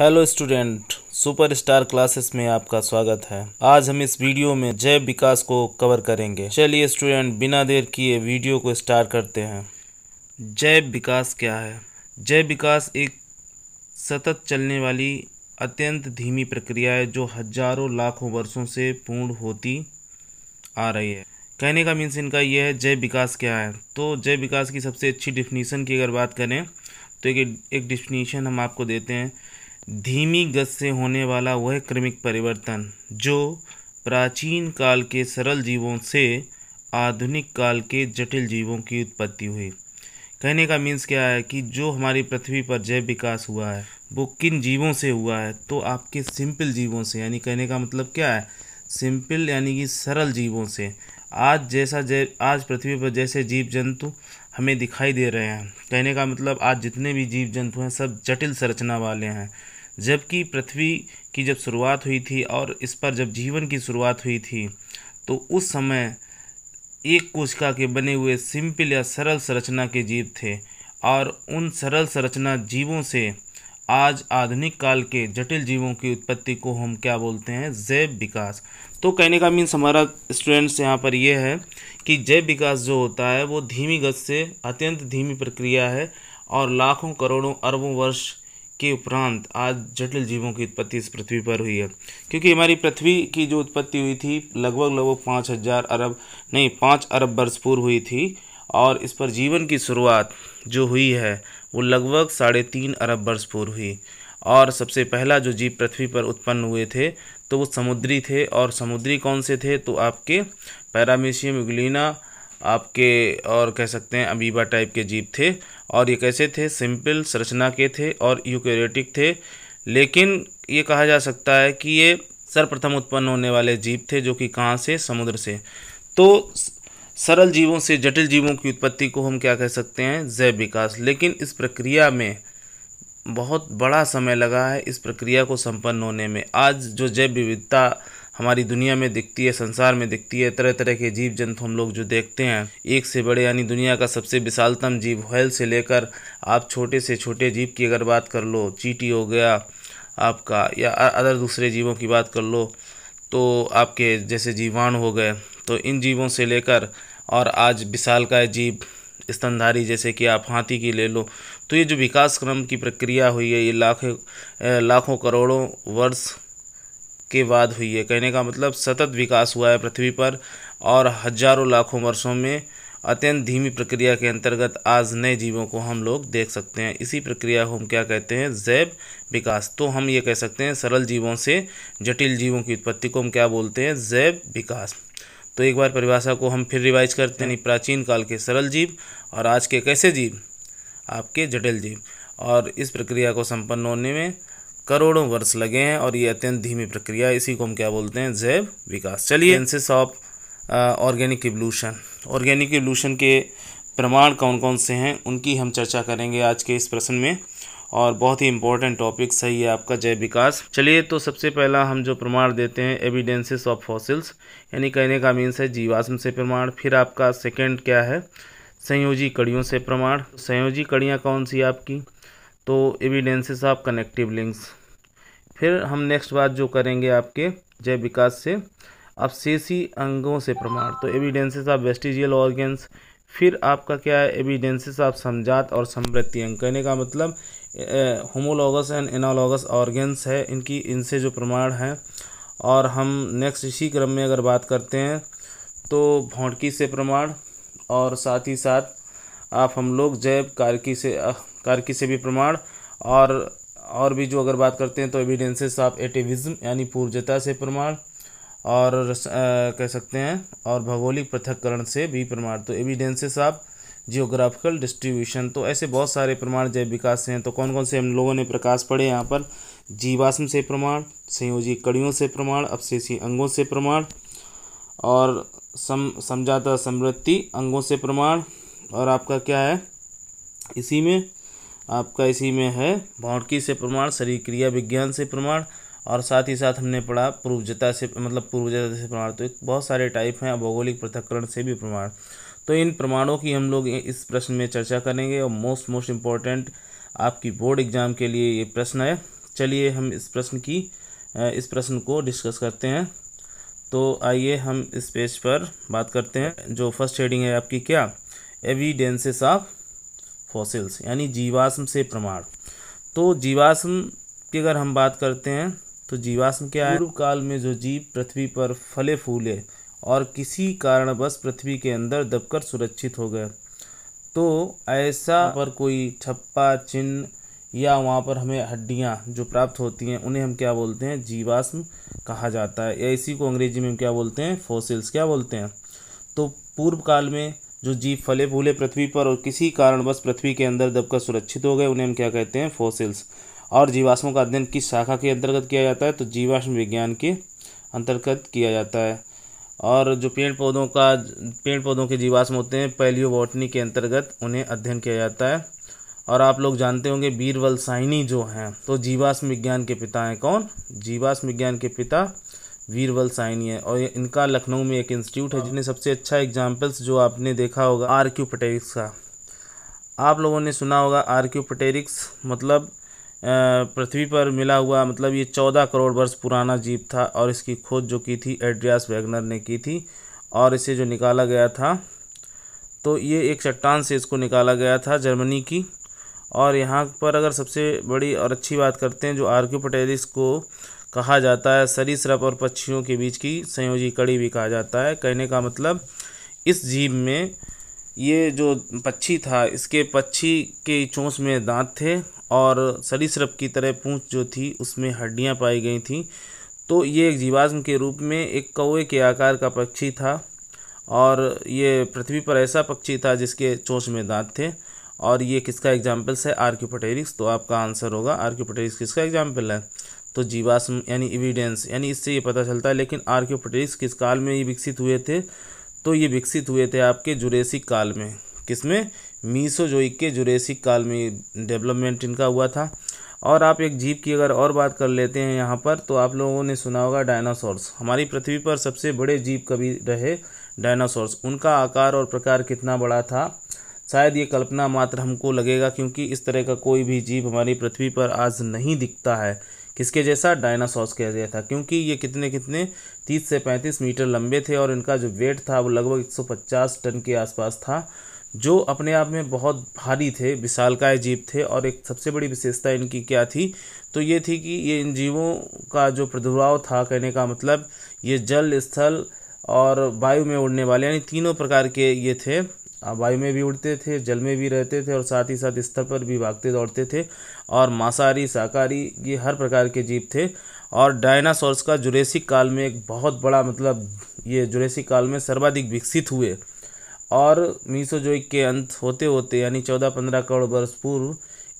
Hello student superstar classes में आपका स्वागत है आज हम इस वीडियो में जैव विकास को कवर करेंगे चलिए स्टूडेंट बिना देर किए वीडियो को स्टार्ट करते हैं जैव विकास क्या है जैव विकास एक सतत चलने वाली अत्यंत धीमी प्रक्रिया है जो हजारों लाखों वर्षों से पूर्ण होती आ रही है कहने का मीन्स इनका यह है जैव विकास क्या है तो जय विकास की सबसे अच्छी डिफिनीसन की अगर बात करें तो एक डिफिनीशन हम आपको देते हैं धीमी गति से होने वाला वह क्रमिक परिवर्तन जो प्राचीन काल के सरल जीवों से आधुनिक काल के जटिल जीवों की उत्पत्ति हुई कहने का मीन्स क्या है कि जो हमारी पृथ्वी पर जैव विकास हुआ है वो किन जीवों से हुआ है तो आपके सिंपल जीवों से यानी कहने का मतलब क्या है सिंपल यानी कि सरल जीवों से आज जैसा जै आज पृथ्वी पर जैसे जीव जंतु हमें दिखाई दे रहे हैं कहने का मतलब आज जितने भी जीव जंतु हैं सब जटिल संरचना वाले हैं जबकि पृथ्वी की जब शुरुआत हुई थी और इस पर जब जीवन की शुरुआत हुई थी तो उस समय एक कोशिका के बने हुए सिंपल या सरल संरचना के जीव थे और उन सरल संरचना जीवों से आज आधुनिक काल के जटिल जीवों की उत्पत्ति को हम क्या बोलते हैं जैव विकास तो कहने का मीन्स हमारा स्टूडेंट्स यहाँ पर यह है कि जैव विकास जो होता है वो धीमी गति से अत्यंत धीमी प्रक्रिया है और लाखों करोड़ों अरबों वर्ष के उपरांत आज जटिल जीवों की उत्पत्ति इस पृथ्वी पर हुई है क्योंकि हमारी पृथ्वी की जो उत्पत्ति हुई थी लगभग लगभग पाँच हज़ार अरब नहीं पाँच अरब वर्ष पूर्व हुई थी और इस पर जीवन की शुरुआत जो हुई है वो लगभग साढ़े तीन अरब वर्ष पूर्व हुई और सबसे पहला जो जीव पृथ्वी पर उत्पन्न हुए थे तो वो समुद्री थे और समुद्री कौन से थे तो आपके पैरामीशियम उगलिना आपके और कह सकते हैं अमीबा टाइप के जीव थे और ये कैसे थे सिंपल संरचना के थे और यूकेरेटिक थे लेकिन ये कहा जा सकता है कि ये सर्वप्रथम उत्पन्न होने वाले जीव थे जो कि कहाँ से समुद्र से तो सरल जीवों से जटिल जीवों की उत्पत्ति को हम क्या कह सकते हैं जैव विकास लेकिन इस प्रक्रिया में बहुत बड़ा समय लगा है इस प्रक्रिया को संपन्न होने में आज जो जैव विविधता हमारी दुनिया में दिखती है संसार में दिखती है तरह तरह के जीव जंतु हम लोग जो देखते हैं एक से बड़े यानी दुनिया का सबसे विशालतम जीव हेल से लेकर आप छोटे से छोटे जीव की अगर बात कर लो चीटी हो गया आपका या अदर दूसरे जीवों की बात कर लो तो आपके जैसे जीवाणु हो गए तो इन जीवों से लेकर और आज विशाल का जीव स्तनधारी जैसे कि आप हाथी की ले लो तो ये जो विकास क्रम की प्रक्रिया हुई है ये लाखों लाखों करोड़ों वर्ष के बाद हुई है कहने का मतलब सतत विकास हुआ है पृथ्वी पर और हजारों लाखों वर्षों में अत्यंत धीमी प्रक्रिया के अंतर्गत आज नए जीवों को हम लोग देख सकते हैं इसी प्रक्रिया को हम क्या कहते हैं जैव विकास तो हम ये कह सकते हैं सरल जीवों से जटिल जीवों की उत्पत्ति को हम क्या बोलते हैं जैव विकास तो एक बार परिभाषा को हम फिर रिवाइज करते हैं प्राचीन काल के सरल जीव और आज के कैसे जीव आपके जटिल जीव और इस प्रक्रिया को संपन्न होने में करोड़ों वर्ष लगे हैं और ये अत्यंत धीमी प्रक्रिया है इसी को हम क्या बोलते हैं जैव विकास चलिए evidences of organic evolution organic evolution के प्रमाण कौन कौन से हैं उनकी हम चर्चा करेंगे आज के इस प्रश्न में और बहुत ही इंपॉर्टेंट टॉपिक सही है आपका जैव विकास चलिए तो सबसे पहला हम जो प्रमाण देते हैं एविडेंसेस ऑफ फॉसिल्स यानी कहने का मीन्स है जीवाश्म से प्रमाण फिर आपका सेकेंड क्या है संयोजी कड़ियों से प्रमाण संयोजी कड़ियाँ कौन सी आपकी तो एविडेंसेस ऑफ कनेक्टिव लिंक्स फिर हम नेक्स्ट बात जो करेंगे आपके जय विकास से अवशेषी अंगों से प्रमाण तो एविडेंसेस ऑफ वेस्टिजियल ऑर्गेन्स फिर आपका क्या है एविडेंसेस ऑफ समझात और समृद्धि अंग कहने का मतलब होमोलॉगस एंड एनालॉगस ऑर्गेंस है इनकी इनसे जो प्रमाण हैं और हम नेक्स्ट इसी क्रम में अगर बात करते हैं तो भौंडकी से प्रमाण और साथ ही साथ आप हम लोग जैव कारकी से कारकी से भी प्रमाण और और भी जो अगर बात करते हैं तो एविडेंसेस ऑफ एटिविज्म यानी पूर्वजता से प्रमाण और आ, कह सकते हैं और भौगोलिक पृथककरण से भी प्रमाण तो एविडेंसेस ऑफ जियोग्राफिकल डिस्ट्रीब्यूशन तो ऐसे बहुत सारे प्रमाण जैव विकास से हैं तो कौन कौन से हम लोगों ने प्रकाश पढ़े यहाँ पर जीवाश्म से प्रमाण संयोजी कड़ियों से प्रमाण अवशेषी अंगों से प्रमाण और सम समझाता समृद्धि अंगों से प्रमाण और आपका क्या है इसी में आपका इसी में है भौड़की से प्रमाण शरीर क्रिया विज्ञान से प्रमाण और साथ ही साथ हमने पढ़ा पूर्वजता से मतलब पूर्वजता से प्रमाण तो बहुत सारे टाइप हैं भौगोलिक पृथककरण से भी प्रमाण तो इन प्रमाणों की हम लोग इस प्रश्न में चर्चा करेंगे और मोस्ट मोस्ट इम्पॉर्टेंट आपकी बोर्ड एग्जाम के लिए ये प्रश्न है चलिए हम इस प्रश्न की इस प्रश्न को डिस्कस करते हैं तो आइए हम इस पेज पर बात करते हैं जो फर्स्ट हेडिंग है आपकी क्या एविडेंसेस ऑफ फॉसिल्स यानी जीवाश्म से प्रमाण तो जीवाश्म की अगर हम बात करते हैं तो जीवाश्म क्या है काल में जो जीव पृथ्वी पर फले फूले और किसी कारणवश पृथ्वी के अंदर दबकर सुरक्षित हो गए तो ऐसा हाँ। पर कोई छप्पा चिन्ह या वहाँ पर हमें हड्डियाँ जो प्राप्त होती हैं उन्हें हम क्या बोलते हैं जीवाश्म कहा जाता है या इसी को अंग्रेजी में हम क्या बोलते हैं फोसिल्स क्या बोलते हैं तो पूर्व काल में जो जीव फले फूले पृथ्वी पर और किसी कारणवश पृथ्वी के अंदर दबकर सुरक्षित हो गए उन्हें हम क्या कहते हैं फोसिल्स और जीवाश्मों का अध्ययन किस शाखा के अंतर्गत किया जाता है तो जीवाश्म विज्ञान के अंतर्गत किया जाता है और जो पेड़ पौधों का पेड़ पौधों के जीवाश्म होते हैं बॉटनी के अंतर्गत उन्हें अध्ययन किया जाता है और आप लोग जानते होंगे बीरबल साइनी जो हैं तो जीवाश्म विज्ञान के पिता हैं कौन जीवाश्म विज्ञान के पिता वीरबल साइनी है और इनका लखनऊ में एक इंस्टीट्यूट है जिन्हें सबसे अच्छा एग्जाम्पल्स जो आपने देखा होगा आर क्यू पटेरिक्स का आप लोगों ने सुना होगा आर क्यू पटेरिक्स मतलब पृथ्वी पर मिला हुआ मतलब ये चौदह करोड़ वर्ष पुराना जीप था और इसकी खोज जो की थी एड्रियास वैगनर ने की थी और इसे जो निकाला गया था तो ये एक चट्टान से इसको निकाला गया था जर्मनी की और यहाँ पर अगर सबसे बड़ी और अच्छी बात करते हैं जो आर क्यू पटेरिस को कहा जाता है सरीसृप और पक्षियों के बीच की संयोजी कड़ी भी कहा जाता है कहने का मतलब इस जीव में ये जो पक्षी था इसके पक्षी के चोंच में दांत थे और सरीसृप की तरह पूंछ जो थी उसमें हड्डियां पाई गई थी तो ये एक जीवाश्म के रूप में एक कौए के आकार का पक्षी था और ये पृथ्वी पर ऐसा पक्षी था जिसके चोंच में दांत थे और ये किसका एग्जाम्पल्स है आर्क्यूपटेरिक्स तो आपका आंसर होगा आर्क्यूपटेरिक्स किसका एग्जाम्पल है तो जीवाश्म यानी एविडेंस यानी इससे ये पता चलता है लेकिन आर्क्योपटेरिक्स किस काल में ये विकसित हुए थे तो ये विकसित हुए थे आपके जुरेसिक काल में किसमें मीसोजोइक के जुरेसिक काल में डेवलपमेंट इनका हुआ था और आप एक जीव की अगर और बात कर लेते हैं यहाँ पर तो आप लोगों ने सुना होगा डायनासोर्स हमारी पृथ्वी पर सबसे बड़े जीव कभी रहे डायनासोर्स उनका आकार और प्रकार कितना बड़ा था शायद ये कल्पना मात्र हमको लगेगा क्योंकि इस तरह का कोई भी जीव हमारी पृथ्वी पर आज नहीं दिखता है किसके जैसा डायनासॉर्स के जैसा क्योंकि ये कितने कितने तीस से पैंतीस मीटर लंबे थे और इनका जो वेट था वो लगभग एक सौ पचास टन के आसपास था जो अपने आप में बहुत भारी थे विशालकाय जीव थे और एक सबसे बड़ी विशेषता इनकी क्या थी तो ये थी कि ये इन जीवों का जो प्रादुर्भाव था कहने का मतलब ये जल स्थल और वायु में उड़ने वाले यानी तीनों प्रकार के ये थे वायु में भी उड़ते थे जल में भी रहते थे और साथ ही साथ स्तर पर भी भागते दौड़ते थे और मांसाहारी शाकाहारी ये हर प्रकार के जीव थे और डायनासोर्स का जुरेसिक काल में एक बहुत बड़ा मतलब ये जुरेसिक काल में सर्वाधिक विकसित हुए और मीसोजोइक के अंत होते होते यानी चौदह पंद्रह करोड़ वर्ष पूर्व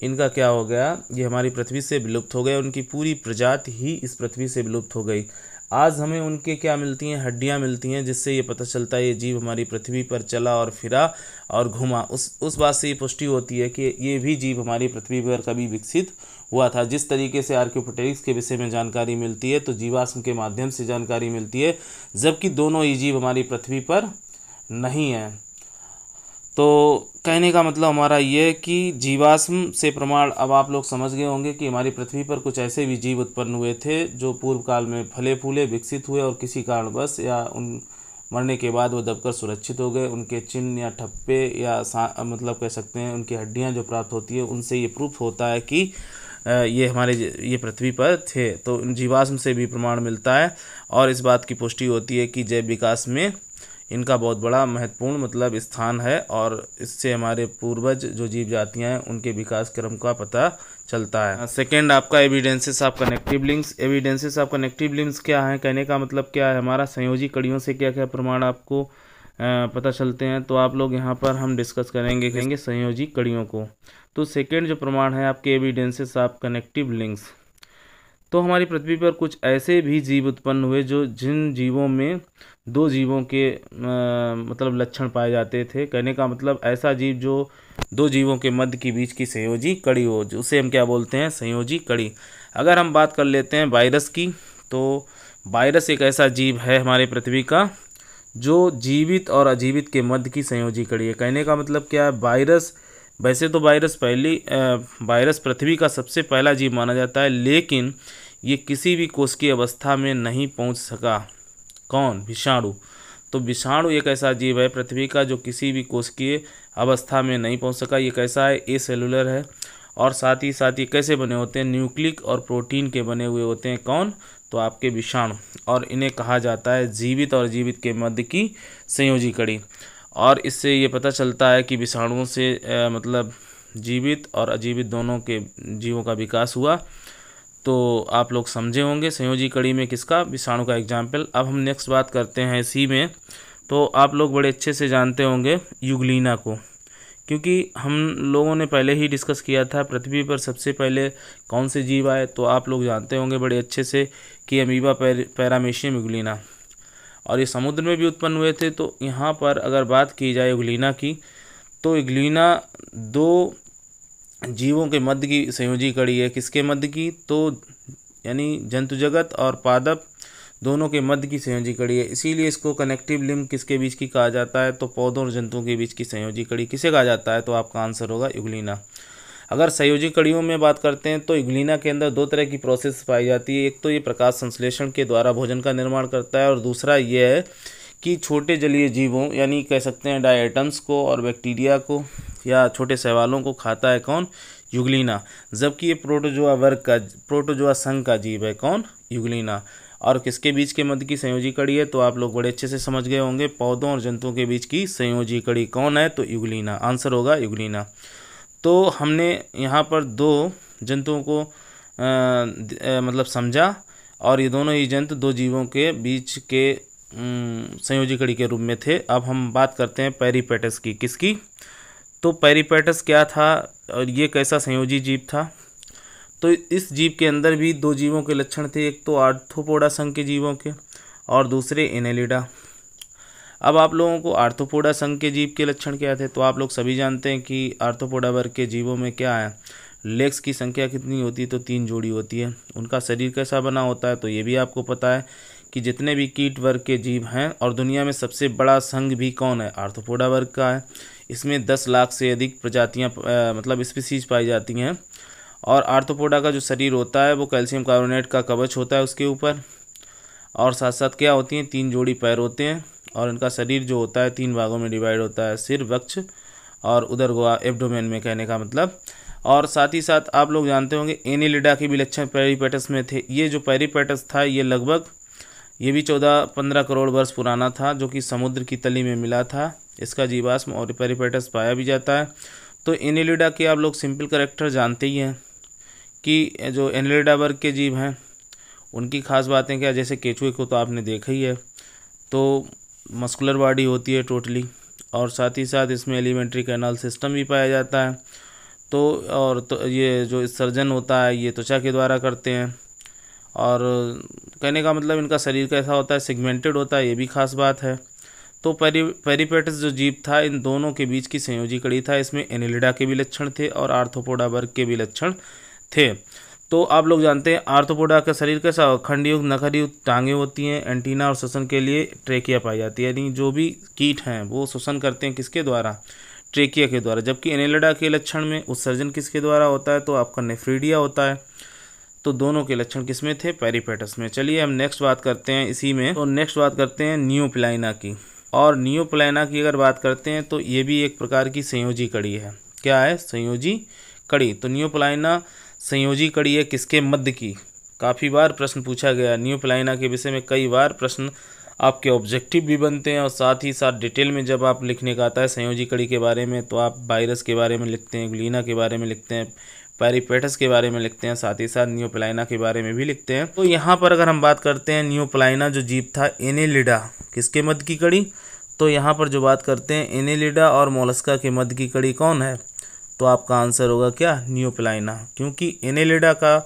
इनका क्या हो गया ये हमारी पृथ्वी से विलुप्त हो गए उनकी पूरी प्रजाति ही इस पृथ्वी से विलुप्त हो गई आज हमें उनके क्या मिलती हैं हड्डियाँ मिलती हैं जिससे ये पता चलता है ये जीव हमारी पृथ्वी पर चला और फिरा और घुमा उस उस बात से ये पुष्टि होती है कि ये भी जीव हमारी पृथ्वी पर कभी विकसित हुआ था जिस तरीके से आर्क्योपटेरिक्स के विषय में जानकारी मिलती है तो जीवाश्म के माध्यम से जानकारी मिलती है जबकि दोनों ही जीव हमारी पृथ्वी पर नहीं हैं तो कहने का मतलब हमारा ये है कि जीवाश्म से प्रमाण अब आप लोग समझ गए होंगे कि हमारी पृथ्वी पर कुछ ऐसे भी जीव उत्पन्न हुए थे जो पूर्व काल में फले फूले विकसित हुए और किसी कारणवश या उन मरने के बाद वो दबकर सुरक्षित हो गए उनके चिन्ह या ठप्पे या मतलब कह सकते हैं उनकी हड्डियाँ जो प्राप्त होती है उनसे ये प्रूफ होता है कि ये हमारे ये पृथ्वी पर थे तो जीवाश्म से भी प्रमाण मिलता है और इस बात की पुष्टि होती है कि जैव विकास में इनका बहुत बड़ा महत्वपूर्ण मतलब स्थान है और इससे हमारे पूर्वज जो जीव जातियाँ हैं उनके विकास क्रम का पता चलता है सेकेंड आपका evidences of connective links evidences of connective links क्या हैं कहने का मतलब क्या है हमारा संयोजी कड़ियों से क्या क्या प्रमाण आपको पता चलते हैं तो आप लोग यहाँ पर हम डिस्कस करेंगे कहेंगे संयोजी कड़ियों को तो सेकेंड जो प्रमाण है आपके एविडेंसेस ऑफ कनेक्टिव लिंक्स तो हमारी पृथ्वी पर कुछ ऐसे भी जीव उत्पन्न हुए जो जिन जीवों में दो जीवों के आ, मतलब लक्षण पाए जाते थे कहने का मतलब ऐसा जीव जो दो जीवों के मध्य के बीच की संयोजी कड़ी हो उसे हम क्या बोलते हैं संयोजी कड़ी अगर हम बात कर लेते हैं वायरस की तो वायरस एक ऐसा जीव है हमारे पृथ्वी का जो जीवित और अजीवित के मध्य की संयोजी कड़ी है कहने का मतलब क्या है वायरस वैसे तो वायरस पहली वायरस पृथ्वी का सबसे पहला जीव माना जाता है लेकिन ये किसी भी कोष की अवस्था में नहीं पहुंच सका कौन विषाणु तो विषाणु एक ऐसा जीव है पृथ्वी का जो किसी भी कोष की अवस्था में नहीं पहुंच सका ये कैसा है ए सेलुलर है और साथ ही साथ ये कैसे बने होते हैं न्यूक्लिक और प्रोटीन के बने हुए होते हैं कौन तो आपके विषाणु और इन्हें कहा जाता है जीवित और जीवित के मध्य की संयोजी कड़ी और इससे ये पता चलता है कि विषाणुओं से आ, मतलब जीवित और अजीवित दोनों के जीवों का विकास हुआ तो आप लोग समझे होंगे संयोजी कड़ी में किसका विषाणु का एग्जाम्पल अब हम नेक्स्ट बात करते हैं सी में तो आप लोग बड़े अच्छे से जानते होंगे युगलीना को क्योंकि हम लोगों ने पहले ही डिस्कस किया था पृथ्वी पर सबसे पहले कौन से जीव आए तो आप लोग जानते होंगे बड़े अच्छे से कि अमीबा पैर पैरामेशियम युगलीना और ये समुद्र में भी उत्पन्न हुए थे तो यहाँ पर अगर बात की जाए युगलीना की तो युगलिना दो जीवों के मध्य की संयोजी कड़ी है किसके मध्य की तो यानी जंतु जगत और पादप दोनों के मध्य की संयोजी कड़ी है इसीलिए इसको कनेक्टिव लिम्ब किसके बीच की कहा जाता है तो पौधों और जंतुओं के बीच की संयोजी कड़ी किसे कहा जाता है तो आपका आंसर होगा युगलिना अगर संयोजी कड़ियों में बात करते हैं तो युगलिना के अंदर दो तरह की प्रोसेस पाई जाती है एक तो ये प्रकाश संश्लेषण के द्वारा भोजन का निर्माण करता है और दूसरा ये है कि छोटे जलीय जीवों यानी कह सकते हैं डाइटम्स को और बैक्टीरिया को या छोटे सवालों को खाता है कौन युगलिना जबकि ये प्रोटोजोआ वर्ग का प्रोटोजोआ संघ का जीव है कौन युगलीना और किसके बीच के मध्य की संयोजी कड़ी है तो आप लोग बड़े अच्छे से समझ गए होंगे पौधों और जंतुओं के बीच की संयोजी कड़ी कौन है तो युगलिना आंसर होगा युगलिना तो हमने यहाँ पर दो जंतुओं को आ, आ, मतलब समझा और ये दोनों ही जंतु दो जीवों के बीच के हम्म, संयोजी कड़ी के रूप में थे अब हम बात करते हैं पेरीपेटस की किसकी तो पेरीपेटस क्या था और ये कैसा संयोजी जीव था तो इस जीव के अंदर भी दो जीवों के लक्षण थे एक तो आर्थोपोडा संघ के जीवों के और दूसरे इनेलिडा अब आप लोगों को आर्थोपोडा संघ के जीव के लक्षण क्या थे तो आप लोग सभी जानते हैं कि आर्थोपोडा वर्ग के जीवों में क्या है लेग्स की संख्या कितनी होती है तो तीन जोड़ी होती है उनका शरीर कैसा बना होता है तो ये भी आपको पता है कि जितने भी कीट वर्ग के जीव हैं और दुनिया में सबसे बड़ा संघ भी कौन है आर्थोपोडा वर्ग का है इसमें दस लाख से अधिक प्रजातियाँ मतलब स्पीसीज पाई जाती हैं और आर्थोपोडा का जो शरीर होता है वो कैल्शियम कार्बोनेट का कवच होता है उसके ऊपर और साथ साथ क्या होती हैं तीन जोड़ी पैर होते हैं और इनका शरीर जो होता है तीन भागों में डिवाइड होता है सिर वक्ष और उधर गोवा एबडोमेन में कहने का मतलब और साथ ही साथ आप लोग जानते होंगे एनिलिडा के भी लक्षण पेरीपेटस में थे ये जो पेरीपेटस था ये लगभग ये भी चौदह पंद्रह करोड़ वर्ष पुराना था जो कि समुद्र की तली में मिला था इसका जीवाश्म और पेरीपेटस पाया भी जाता है तो एनिलिडा के आप लोग सिंपल करेक्टर जानते ही हैं कि जो एनिलिडा वर्ग के जीव हैं उनकी खास बातें क्या जैसे केचुए को तो आपने देखा ही है तो मस्कुलर बॉडी होती है टोटली और साथ ही साथ इसमें एलिमेंट्री कैनाल सिस्टम भी पाया जाता है तो और तो ये जो सर्जन होता है ये त्वचा के द्वारा करते हैं और कहने का मतलब इनका शरीर कैसा होता है सेगमेंटेड होता है ये भी खास बात है तो पेरी पेरीपेटस जो जीप था इन दोनों के बीच की संयोजी कड़ी था इसमें एनिलिडा के भी लक्षण थे और आर्थोपोडा वर्ग के भी लक्षण थे तो आप लोग जानते हैं आर्थोपोडा का शरीर कैसा खंडयुक्त नखरयुक्त टांगे होती हैं एंटीना और श्वसन के लिए ट्रेकिया पाई जाती है यानी जो भी कीट हैं वो श्वसन करते हैं किसके द्वारा ट्रेकिया के द्वारा जबकि एनेलडा के लक्षण में उत्सर्जन किसके द्वारा होता है तो आपका नेफ्रीडिया होता है तो दोनों के लक्षण किसमें थे पेरीपेटस में चलिए हम नेक्स्ट बात करते हैं इसी में तो नेक्स्ट बात करते हैं न्यूप्लाइना की और न्यूप्लाइना की अगर बात करते हैं तो ये भी एक प्रकार की संयोजी कड़ी है क्या है संयोजी कड़ी तो न्यूप्लाइना संयोजी कड़ी है किसके मध्य की काफ़ी बार प्रश्न पूछा गया न्यूप्लाइना के विषय में कई बार प्रश्न आपके ऑब्जेक्टिव भी बनते हैं और साथ ही साथ डिटेल में जब आप लिखने का आता है संयोजी कड़ी के बारे में तो आप वायरस के बारे में लिखते हैं ग्लीना के बारे में लिखते हैं पैरिपेटस के बारे में लिखते हैं साथ ही साथ न्यूपलाइना के बारे में भी लिखते हैं तो यहाँ पर अगर हम बात करते हैं न्यूपलाइना जो जीप था एनेलिडा किसके मध्य की कड़ी तो यहाँ पर जो बात करते हैं एनेलिडा और मोलस्का के मध्य की कड़ी कौन है तो आपका आंसर होगा क्या न्यूपलाइना क्योंकि एनेलिडा का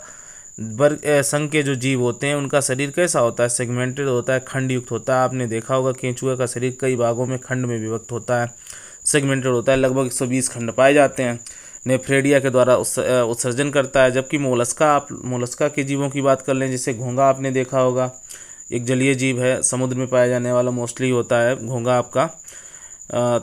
वर्ग संघ के जो जीव होते हैं उनका शरीर कैसा होता है सेगमेंटेड होता है खंडयुक्त होता है आपने देखा होगा केंचुआ का शरीर कई भागों में खंड में विभक्त होता है सेगमेंटेड होता है लगभग 120 खंड पाए जाते हैं नेफ्रेडिया के द्वारा उत्सर्जन करता है जबकि मोलस्का आप मोलस्का के जीवों की बात कर लें जैसे घोंगा आपने देखा होगा एक जलीय जीव है समुद्र में पाया जाने वाला मोस्टली होता है घोंगा आपका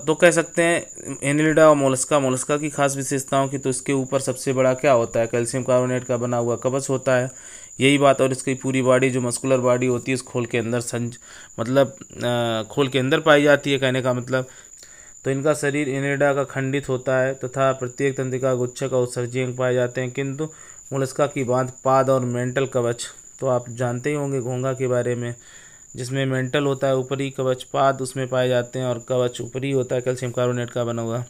तो कह सकते हैं एनिलिडा और मोलस्का मोलस्का की खास विशेषताओं की तो इसके ऊपर सबसे बड़ा क्या होता है कैल्शियम कार्बोनेट का बना हुआ कवच होता है यही बात और इसकी पूरी बॉडी जो मस्कुलर बॉडी होती है इस खोल के अंदर संज मतलब खोल के अंदर पाई जाती है कहने का मतलब तो इनका शरीर इनेडा का खंडित होता है तथा प्रत्येक तंत्रिका गुच्छक उत्सर्जी अंग पाए जाते हैं किंतु मुलस्का की बांध पाद और मेंटल कवच तो आप जानते ही होंगे घोंगा के बारे में जिसमें मेंटल होता है ऊपरी कवच पाद उसमें पाए जाते हैं और कवच ऊपरी होता है कैल्शियम कार्बोनेट का बना हुआ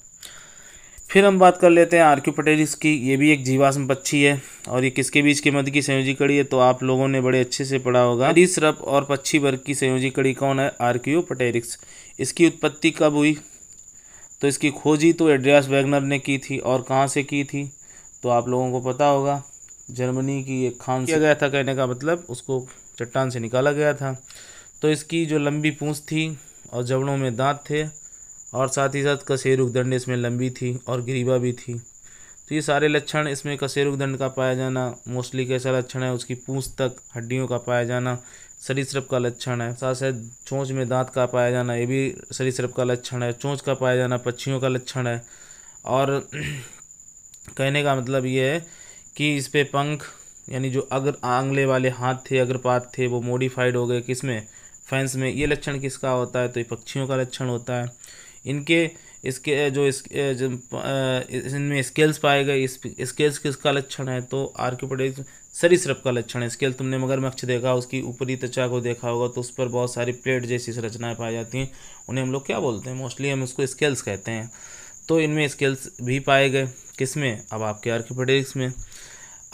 फिर हम बात कर लेते हैं आर्क्यूपटेरिस की ये भी एक जीवाश्म पक्षी है और ये किसके बीच के मध्य की संयोजी कड़ी है तो आप लोगों ने बड़े अच्छे से पढ़ा होगा रिस और पक्षी वर्ग की संयोजी कड़ी कौन है आर्क्यूपटेरिक्स इसकी उत्पत्ति कब हुई तो इसकी खोजी तो एड्रियास वैगनर ने की थी और कहाँ से की थी तो आप लोगों को पता होगा जर्मनी की एक खान किया गया था कहने का मतलब उसको चट्टान से निकाला गया था तो इसकी जो लंबी पूँछ थी और जबड़ों में दांत थे और साथ ही साथ कसेरुक दंड इसमें लंबी थी और गरीबा भी थी तो ये सारे लक्षण इसमें कसेरुक दंड का पाया जाना मोस्टली कैसा लक्षण है उसकी पूँछ तक हड्डियों का पाया जाना सरीसृप का लक्षण है साथ साथ चोंच में दांत का पाया जाना ये भी सरीसृप का लक्षण है चोंच का पाया जाना पक्षियों का लक्षण है और कहने का मतलब ये है कि इस पर पंख यानी जो अग्र आंगले वाले हाथ थे अग्रपात थे वो मॉडिफाइड हो गए किस में फैंस में ये लक्षण किसका होता है तो ये पक्षियों का लक्षण होता है इनके इसके जो इस इनमें स्केल्स पाए गए इस स्केल्स किसका लक्षण है तो आर्क्यूपडेज सरीसृप का लक्षण है स्केल तुमने मगरमच्छ देखा उसकी ऊपरी त्वचा को देखा होगा तो उस पर बहुत सारी प्लेट जैसी संरचनाएं पाई जाती हैं उन्हें हम लोग क्या बोलते हैं मोस्टली हम उसको स्केल्स कहते हैं तो इनमें स्केल्स भी पाए गए किस में अब आपके आर्क्यूपेटिक्स में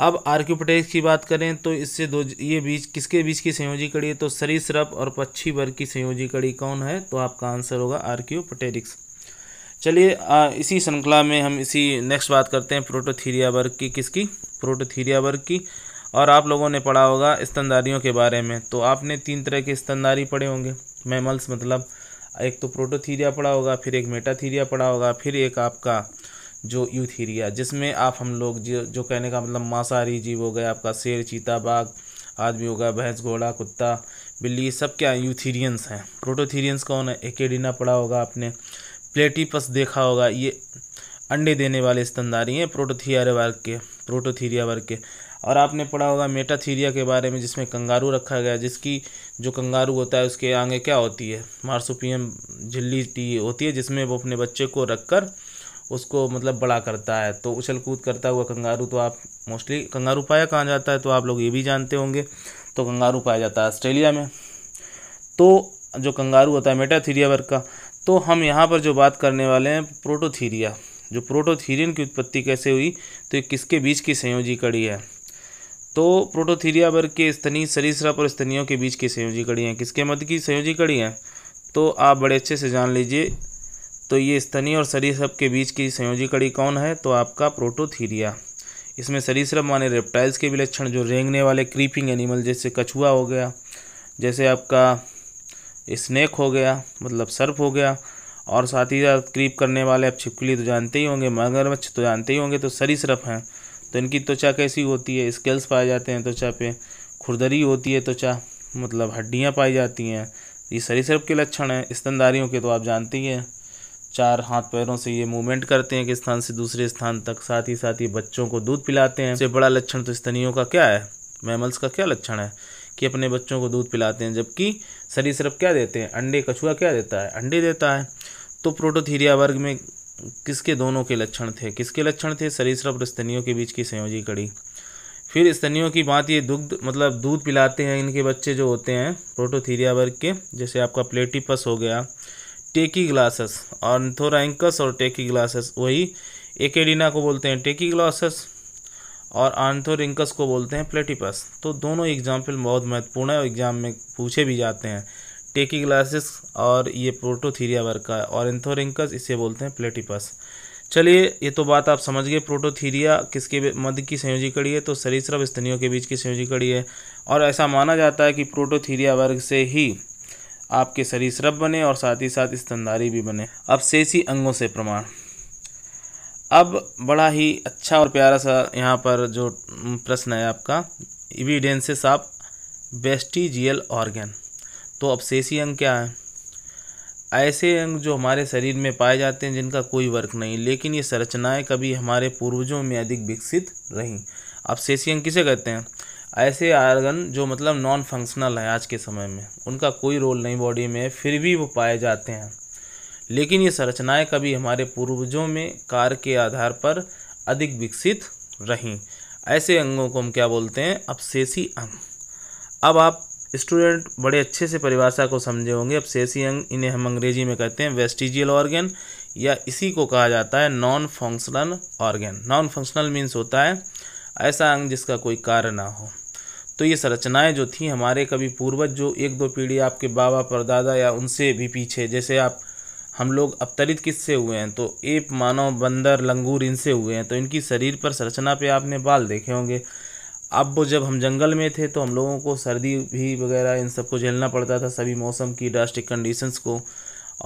अब आर्क्यूपेटिक्स की बात करें तो इससे दो ये बीच किसके बीच की संयोजी कड़ी है तो सरीसृप और पक्षी वर्ग की संयोजी कड़ी कौन है तो आपका आंसर होगा आर्क्यूपेटेरिक्स चलिए इसी श्रृंखला में हम इसी नेक्स्ट बात करते हैं प्रोटोथीरिया वर्ग की किसकी प्रोटोथीरिया वर्ग की और आप लोगों ने पढ़ा होगा स्तनदारियों के बारे में तो आपने तीन तरह के स्तनदारी पढ़े होंगे मैमल्स मतलब एक तो प्रोटोथीरिया पढ़ा होगा फिर एक मेटाथीरिया पढ़ा होगा फिर एक आपका जो यूथीरिया जिसमें आप हम लोग जो जो कहने का मतलब मांसाहारी जीव हो गए आपका शेर चीता बाघ आदमी हो गया भैंस घोड़ा कुत्ता बिल्ली सब क्या यूथीरियंस हैं प्रोटोथीरियंस कौन है एकेडिना पढ़ा होगा आपने प्लेटीपस देखा होगा ये अंडे देने वाले स्तनदारी हैं प्रोटोथीरिया वर्ग के प्रोटोथीरिया वर्ग के और आपने पढ़ा होगा मेटाथीरिया के बारे में जिसमें कंगारू रखा गया जिसकी जो कंगारू होता है उसके आगे क्या होती है मार्सोपियम झिल्ली टी होती है जिसमें वो अपने बच्चे को रख कर उसको मतलब बड़ा करता है तो उछल कूद करता हुआ कंगारू तो आप मोस्टली कंगारू पाया कहाँ जाता है तो आप लोग ये भी जानते होंगे तो कंगारू पाया जाता है ऑस्ट्रेलिया में तो जो कंगारू होता है मेटाथीरिया वर्ग का तो हम यहाँ पर जो बात करने वाले हैं प्रोटोथीरिया जो प्रोटोथीरियन की उत्पत्ति कैसे हुई तो ये किसके बीच की संयोजी कड़ी है तो प्रोटोथीरिया वर्ग के स्तनी सरीसृप और स्तनियों के बीच की संयोजी कड़ी हैं किसके मध्य की संयोजी कड़ी हैं तो आप बड़े अच्छे से जान लीजिए तो ये स्तनी और सरीसृप के बीच की संयोजी कड़ी कौन है तो आपका प्रोटोथीरिया इसमें सरीसृप माने रेप्टाइल्स के विलक्षण जो रेंगने वाले क्रीपिंग एनिमल जैसे कछुआ हो गया जैसे आपका स्नैक हो गया मतलब सर्प हो गया और साथ ही साथ क्रीप करने वाले आप छिपकली तो जानते ही होंगे मगरमच्छ तो जानते ही होंगे तो सरीसृप हैं तो इनकी त्वचा कैसी होती है स्केल्स पाए जाते हैं त्वचा पे खुरदरी होती है त्वचा मतलब हड्डियाँ पाई जाती हैं ये सरीसृप के लक्षण हैं स्तनदारियों के तो आप जानते ही हैं चार हाथ पैरों से ये मूवमेंट करते हैं एक स्थान से दूसरे स्थान तक साथ ही साथ ये बच्चों को दूध पिलाते हैं सबसे बड़ा लक्षण तो स्तनियों का क्या है मैमल्स का क्या लक्षण है कि अपने बच्चों को दूध पिलाते हैं जबकि सरीसृप क्या देते हैं अंडे कछुआ क्या देता है अंडे देता है तो प्रोटोथीरिया वर्ग में किसके दोनों के लक्षण थे किसके लक्षण थे सरीसृप और स्तनियों के बीच की संयोजी कड़ी फिर स्तनियों की बात ये दुग्ध मतलब दूध पिलाते हैं इनके बच्चे जो होते हैं प्रोटोथीरिया वर्ग के जैसे आपका प्लेटिपस हो गया टेकी ग्लासस और थोराइंकस और टेकी ग्लासस वही एकेडिना को बोलते हैं टेकी ग्लासस और आंथोरिंकस को बोलते हैं प्लेटिपस तो दोनों एग्जाम्पल बहुत महत्वपूर्ण है और एग्जाम में पूछे भी जाते हैं टेकी ग्लासेस और ये प्रोटोथीरिया वर्ग का है और एंथोरिंकस इसे बोलते हैं प्लेटिपस चलिए ये तो बात आप समझ गए प्रोटोथीरिया किसके मध्य की संयोजी कड़ी है तो सरीसृप स्तनियों के बीच की संयोजी कड़ी है और ऐसा माना जाता है कि प्रोटोथीरिया वर्ग से ही आपके सरीसृप बने और साथ ही साथ स्तनधारी भी बने अब शेषी अंगों से प्रमाण अब बड़ा ही अच्छा और प्यारा सा यहाँ पर जो प्रश्न है आपका इविडेंसेस ऑफ बेस्टिजियल ऑर्गन तो अवशेषी अंग क्या है ऐसे अंग जो हमारे शरीर में पाए जाते हैं जिनका कोई वर्क नहीं लेकिन ये संरचनाएं कभी हमारे पूर्वजों में अधिक विकसित रहीं अवशेषी अंग किसे कहते हैं ऐसे आर्गन जो मतलब नॉन फंक्शनल है आज के समय में उनका कोई रोल नहीं बॉडी में फिर भी वो पाए जाते हैं लेकिन ये संरचनाएं कभी हमारे पूर्वजों में कार्य के आधार पर अधिक विकसित रहीं ऐसे अंगों को हम क्या बोलते हैं अवशेषी अंग अब आप स्टूडेंट बड़े अच्छे से परिभाषा को समझे होंगे अब सेसी अंग इन्हें हम अंग्रेजी में कहते हैं वेस्टिजियल ऑर्गेन या इसी को कहा जाता है non functional organ non functional means होता है ऐसा अंग जिसका कोई कार्य ना हो तो ये संरचनाएं जो थी हमारे कभी पूर्वज जो एक दो पीढ़ी आपके बाबा परदादा या उनसे भी पीछे जैसे आप हम लोग अवतरित किससे हुए हैं तो एप मानव बंदर लंगूर इनसे हुए हैं तो इनकी शरीर पर संरचना पे आपने बाल देखे होंगे अब जब हम जंगल में थे तो हम लोगों को सर्दी भी वगैरह इन सबको झेलना पड़ता था सभी मौसम की ड्रास्टिक कंडीशंस को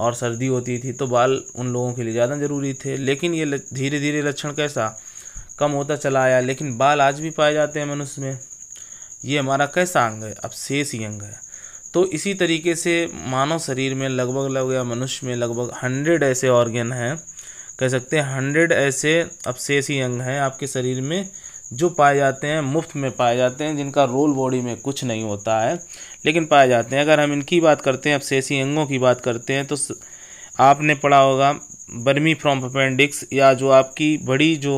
और सर्दी होती थी तो बाल उन लोगों के लिए ज़्यादा ज़रूरी थे लेकिन ये धीरे धीरे लक्षण कैसा कम होता चला आया लेकिन बाल आज भी पाए जाते हैं मनुष्य में ये हमारा कैसा अंग है अब शेष ही अंग है तो इसी तरीके से मानव शरीर में लगभग लग या मनुष्य में लगभग हंड्रेड ऐसे ऑर्गेन हैं कह सकते हैं हंड्रेड ऐसे अब शेष ही अंग हैं आपके शरीर में जो पाए जाते हैं मुफ्त में पाए जाते हैं जिनका रोल बॉडी में कुछ नहीं होता है लेकिन पाए जाते हैं अगर हम इनकी बात करते हैं अब सेसी अंगों की बात करते हैं तो आपने पढ़ा होगा बर्मी फ्रॉम अपेंडिक्स या जो आपकी बड़ी जो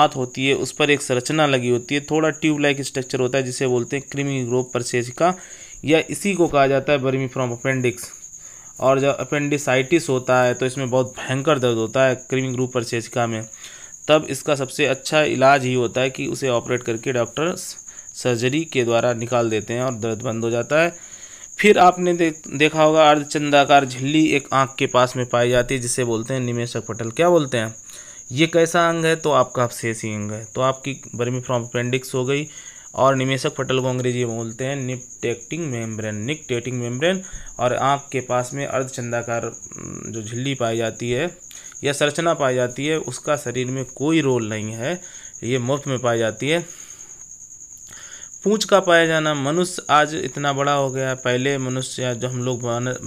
आँत होती है उस पर एक संरचना लगी होती है थोड़ा ट्यूब लाइक स्ट्रक्चर होता है जिसे बोलते हैं क्रिमी ग्रोप परसेसिका या इसी को कहा जाता है बर्मी फ्रॉम अपेंडिक्स और जब अपेंडिसाइटिस होता है तो इसमें बहुत भयंकर दर्द होता है क्रिमी ग्रूप परसेसिका में तब इसका सबसे अच्छा इलाज ही होता है कि उसे ऑपरेट करके डॉक्टर सर्जरी के द्वारा निकाल देते हैं और दर्द बंद हो जाता है फिर आपने दे, देखा होगा अर्धचंदाकार झिल्ली एक आँख के पास में पाई जाती है जिसे बोलते हैं निमेशक पटल क्या बोलते हैं ये कैसा अंग है तो आपका ही अंग है तो आपकी बर्मी फ्रॉम अपेंडिक्स हो गई और निमेशक पटल को अंग्रेजी में बोलते हैं निपटेक्टिंग मेम्ब्रेन निकटेटिंग मेम्ब्रेन और आँख के पास में अर्धचंदाकार जो झिल्ली पाई जाती है या संरचना पाई जाती है उसका शरीर में कोई रोल नहीं है ये मुफ्त में पाई जाती है पूंछ का पाया जाना मनुष्य आज इतना बड़ा हो गया पहले मनुष्य जो हम लोग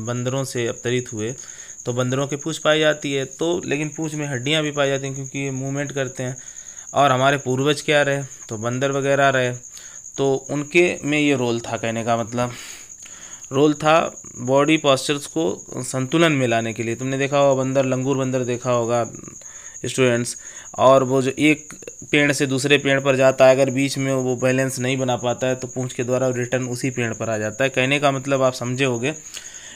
बंदरों से अवतरित हुए तो बंदरों की पूछ पाई जाती है तो लेकिन पूछ में हड्डियाँ भी पाई जाती हैं क्योंकि ये मूवमेंट करते हैं और हमारे पूर्वज क्या रहे तो बंदर वगैरह रहे तो उनके में ये रोल था कहने का मतलब रोल था बॉडी पॉस्चर्स को संतुलन में लाने के लिए तुमने देखा होगा बंदर लंगूर बंदर देखा होगा स्टूडेंट्स और वो जो एक पेड़ से दूसरे पेड़ पर जाता है अगर बीच में वो बैलेंस नहीं बना पाता है तो पूंछ के द्वारा रिटर्न उसी पेड़ पर आ जाता है कहने का मतलब आप समझे होगे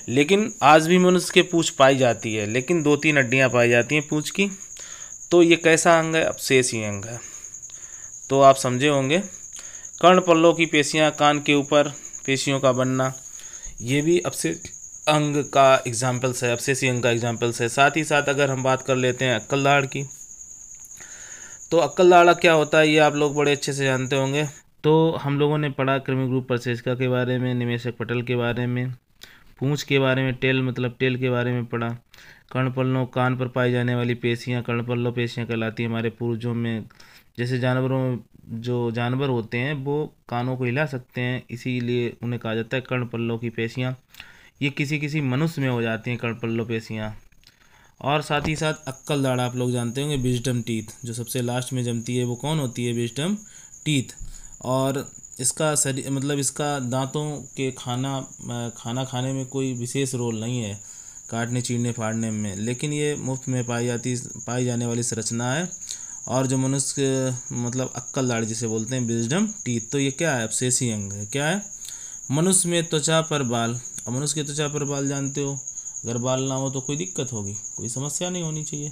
लेकिन आज भी मनुष्य के पूछ पाई जाती है लेकिन दो तीन हड्डियाँ पाई जाती हैं पूछ की तो ये कैसा अंग है अब शेष ही अंग है तो आप समझे होंगे कर्ण पल्लों की पेशियाँ कान के ऊपर पेशियों का बनना ये भी अपसे अंग का एग्जाम्पल्स है सी अंग का एग्जाम्पल्स है साथ ही साथ अगर हम बात कर लेते हैं अक्कल दाड़ की तो दाड़ा क्या होता है ये आप लोग बड़े अच्छे से जानते होंगे तो हम लोगों ने पढ़ा कृमि ग्रुप परसेस्का के बारे में निमेशक पटल के बारे में पूंछ के बारे में टेल मतलब टेल के बारे में पढ़ा कर्णपल्लों कान पर पाई जाने वाली पेशियाँ कर्णपल्लो पेशियाँ कहलाती हमारे पूर्वजों में जैसे जानवरों में जो जानवर होते हैं वो कानों को हिला सकते हैं इसीलिए उन्हें कहा जाता है पल्लों की पेशियाँ ये किसी किसी मनुष्य में हो जाती हैं पल्लों पेशियाँ और साथ ही साथ अक्कल दाड़ा आप लोग जानते होंगे बिजडम टीथ जो सबसे लास्ट में जमती है वो कौन होती है बिजडम टीथ और इसका शरीर मतलब इसका दांतों के खाना खाना खाने में कोई विशेष रोल नहीं है काटने चीरने फाड़ने में लेकिन ये मुफ्त में पाई जाती पाई जाने वाली संरचना है और जो मनुष्य मतलब अक्कल लाड़ जिसे बोलते हैं विजडम टीथ तो ये क्या है अपशेषी अंग है क्या है मनुष्य में त्वचा पर बाल और मनुष्य के त्वचा पर बाल जानते हो अगर बाल ना हो तो कोई दिक्कत होगी कोई समस्या नहीं होनी चाहिए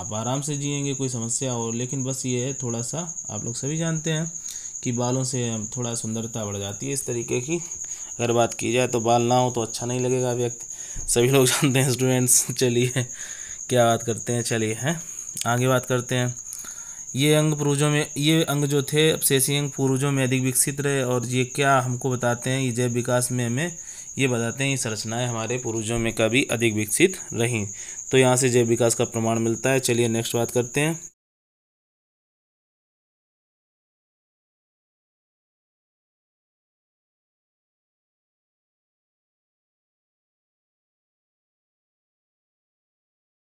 आप आराम से जिएंगे कोई समस्या हो लेकिन बस ये है थोड़ा सा आप लोग सभी जानते हैं कि बालों से थोड़ा सुंदरता बढ़ जाती है इस तरीके की अगर बात की जाए तो बाल ना हो तो अच्छा नहीं लगेगा व्यक्ति सभी लोग जानते हैं स्टूडेंट्स चलिए क्या बात करते हैं चलिए हैं आगे बात करते हैं ये अंग पुरुषों में ये अंग जो थे शेषी अंग पुरुषों में अधिक विकसित रहे और ये क्या हमको बताते हैं ये जैव विकास में हमें ये बताते हैं ये संरचनाएँ हमारे पुरुषों में कभी अधिक विकसित रहीं तो यहाँ से जैव विकास का प्रमाण मिलता है चलिए नेक्स्ट बात करते हैं